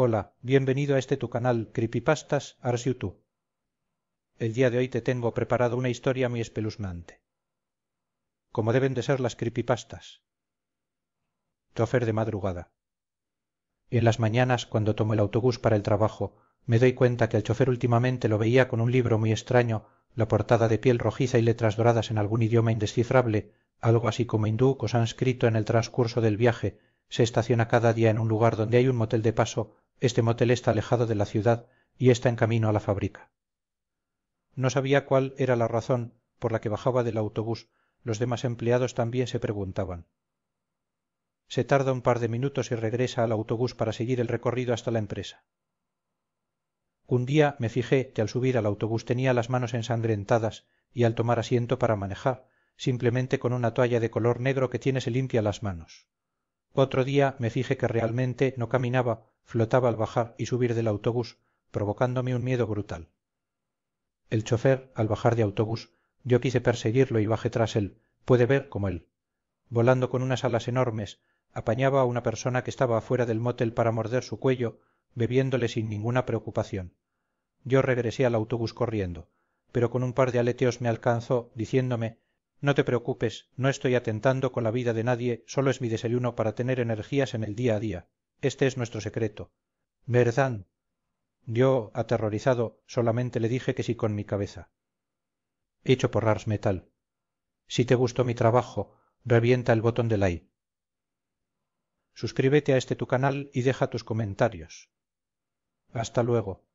hola bienvenido a este tu canal creepypastas arsiutu el día de hoy te tengo preparado una historia muy espeluznante como deben de ser las creepypastas chofer de madrugada en las mañanas cuando tomo el autobús para el trabajo me doy cuenta que el chofer últimamente lo veía con un libro muy extraño la portada de piel rojiza y letras doradas en algún idioma indescifrable algo así como hindú o sánscrito en el transcurso del viaje se estaciona cada día en un lugar donde hay un motel de paso este motel está alejado de la ciudad y está en camino a la fábrica no sabía cuál era la razón por la que bajaba del autobús los demás empleados también se preguntaban se tarda un par de minutos y regresa al autobús para seguir el recorrido hasta la empresa un día me fijé que al subir al autobús tenía las manos ensangrentadas y al tomar asiento para manejar simplemente con una toalla de color negro que tiene se limpia las manos otro día me fijé que realmente no caminaba flotaba al bajar y subir del autobús provocándome un miedo brutal el chofer al bajar de autobús yo quise perseguirlo y bajé tras él puede ver como él volando con unas alas enormes apañaba a una persona que estaba afuera del motel para morder su cuello bebiéndole sin ninguna preocupación yo regresé al autobús corriendo pero con un par de aleteos me alcanzó diciéndome no te preocupes no estoy atentando con la vida de nadie solo es mi desayuno para tener energías en el día a día este es nuestro secreto verdán yo aterrorizado solamente le dije que sí con mi cabeza hecho porras metal si te gustó mi trabajo revienta el botón de like suscríbete a este tu canal y deja tus comentarios hasta luego